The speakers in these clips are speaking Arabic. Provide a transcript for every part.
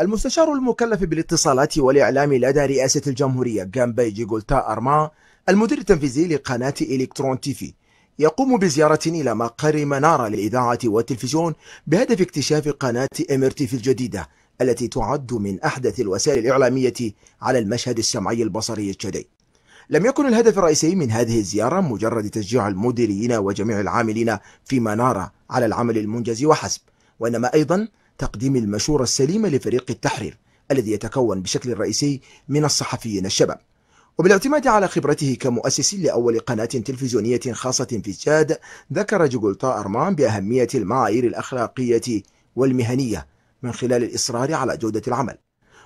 المستشار المكلف بالاتصالات والإعلام لدى رئاسة الجمهورية جامباي جيغولتا أرما المدير التنفيذي لقناة إلكترون تيفي يقوم بزيارة إلى مقر منارة للإذاعة والتلفزيون بهدف اكتشاف قناة إمير تيفي الجديدة التي تعد من أحدث الوسائل الإعلامية على المشهد السمعي البصري الشديد لم يكن الهدف الرئيسي من هذه الزيارة مجرد تشجيع المديرين وجميع العاملين في منارة على العمل المنجز وحسب وإنما أيضا تقديم المشورة السليمة لفريق التحرير الذي يتكون بشكل رئيسي من الصحفيين الشباب وبالاعتماد على خبرته كمؤسس لأول قناة تلفزيونية خاصة في تشاد ذكر جوجولتا أرمان بأهمية المعايير الأخلاقية والمهنية من خلال الإصرار على جودة العمل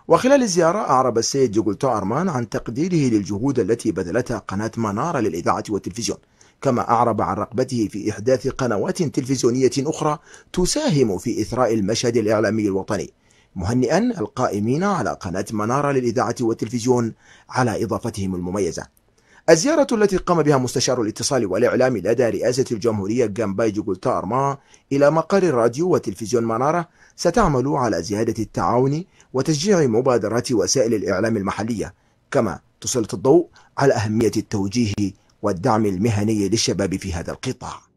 وخلال الزيارة أعرب السيد جوجلتو أرمان عن تقديره للجهود التي بذلتها قناة منارة للإذاعة والتلفزيون كما أعرب عن رغبته في إحداث قنوات تلفزيونية أخرى تساهم في إثراء المشهد الإعلامي الوطني مهنئا القائمين على قناة منارة للإذاعة والتلفزيون على إضافتهم المميزة الزيارة التي قام بها مستشار الاتصال والإعلام لدى رئاسة الجمهورية جامباي جوجولتار إلى مقر الراديو وتلفزيون منارة ستعمل على زيادة التعاون وتشجيع مبادرات وسائل الإعلام المحلية كما تسلط الضوء على أهمية التوجيه والدعم المهني للشباب في هذا القطاع